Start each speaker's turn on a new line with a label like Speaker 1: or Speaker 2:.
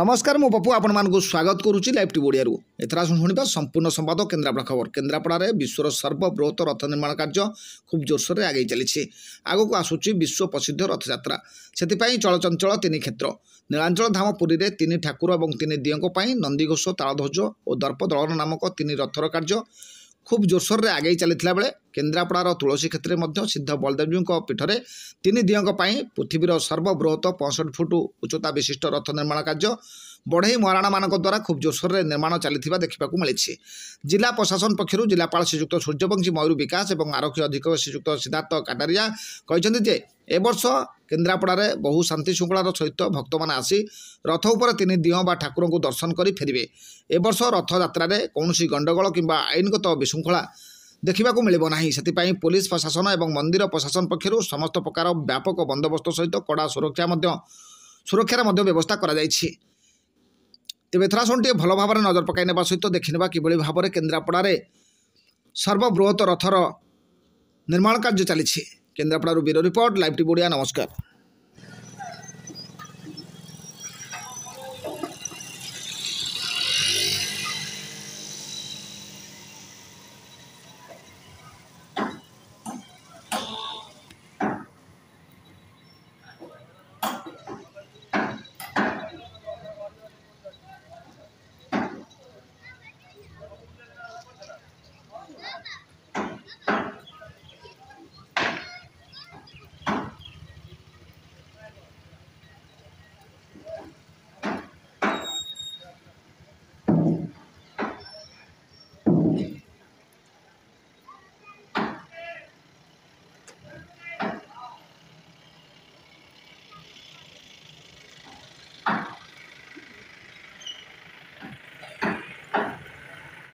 Speaker 1: নমস্কার মু পপু আপনার স্বাগত করুছি লাইভ টি ওড়িয়ার এথর আসুন শুণবা সম্পূর্ণ সম্বাদ কেন্দ্রাপড়া খবর কেন্দ্রাপড়ার বিশ্বর সর্ববৃহৎ রথ নির্মাণ কার্য খুব জোরসোরে আগেই চালছে আগুক আসুচি বিশ্ব প্রসিদ্ধ রথযাত্রা সেপাই চলচঞ্চল তিন ক্ষেত্র নীলাঞ্চল ধাম পুরীতে তিন ঠাকুর এবং তিন দিওঙ্ নন্দীঘোষ তাড়ধ্বজ ও দর্পদলন নামক তিন রথর কার্য ଖୁବ୍ ଜୋରସୋରରେ ଆଗେଇ ଚାଲିଥିଲା ବେଳେ କେନ୍ଦ୍ରାପଡ଼ାର ତୁଳସୀ କ୍ଷେତ୍ରରେ ମଧ୍ୟ ସିଦ୍ଧ ବଳଦେବଜୀଉଙ୍କ ପୀଠରେ ତିନି ଦିଅଙ୍କ ପାଇଁ ପୃଥିବୀର ସର୍ବବୃହତ ପଞ୍ଚଷଠି ଫୁଟ ଉଚ୍ଚତା ବିଶିଷ୍ଟ ରଥ ନିର୍ମାଣ କାର୍ଯ୍ୟ ବଢ଼େଇ ମହାରାଣାମାନଙ୍କ ଦ୍ୱାରା ଖୁବ୍ ଜୋରସୋରରେ ନିର୍ମାଣ ଚାଲିଥିବା ଦେଖିବାକୁ ମିଳିଛି ଜିଲ୍ଲା ପ୍ରଶାସନ ପକ୍ଷରୁ ଜିଲ୍ଲାପାଳ ଶ୍ରୀଯୁକ୍ତ ସୂର୍ଯ୍ୟବଂଶୀ ମୟୂର ବିକାଶ ଏବଂ ଆରକ୍ଷୀ ଅଧିକ୍ଷକ ଶ୍ରୀଯୁକ୍ତ ସିଦ୍ଧାର୍ଥ କାଟାରିଆ କହିଛନ୍ତି ଯେ ଏବର୍ଷ କେନ୍ଦ୍ରାପଡ଼ାରେ ବହୁ ଶାନ୍ତି ଶୃଙ୍ଖଳାର ସହିତ ଭକ୍ତମାନେ ଆସି ରଥ ଉପରେ ତିନି ଦିଅଁ ବା ଠାକୁରଙ୍କୁ ଦର୍ଶନ କରି ଫେରିବେ ଏବର୍ଷ ରଥଯାତ୍ରାରେ କୌଣସି ଗଣ୍ଡଗୋଳ କିମ୍ବା ଆଇନଗତ ବିଶୃଙ୍ଖଳା ଦେଖିବାକୁ ମିଳିବ ନାହିଁ ସେଥିପାଇଁ ପୋଲିସ ପ୍ରଶାସନ ଏବଂ ମନ୍ଦିର ପ୍ରଶାସନ ପକ୍ଷରୁ ସମସ୍ତ ପ୍ରକାର ବ୍ୟାପକ ବନ୍ଦୋବସ୍ତ ସହିତ କଡ଼ା ସୁରକ୍ଷା ମଧ୍ୟ ସୁରକ୍ଷାର ମଧ୍ୟ ବ୍ୟବସ୍ଥା କରାଯାଇଛି ତେବେ ଏଥର ଆସନ୍ତୁ ଟିକେ ଭଲ ଭାବରେ ନଜର ପକାଇ ନେବା ସହିତ ଦେଖିନେବା କିଭଳି ଭାବରେ କେନ୍ଦ୍ରାପଡ଼ାରେ ସର୍ବବୃହତ ରଥର ନିର୍ମାଣ କାର୍ଯ୍ୟ ଚାଲିଛି କେନ୍ଦ୍ରାପଡ଼ାରୁ ବ୍ୟୁରୋ ରିପୋର୍ଟ ଲାଇଭ୍ ଟି ଓଡ଼ିଆ ନମସ୍କାର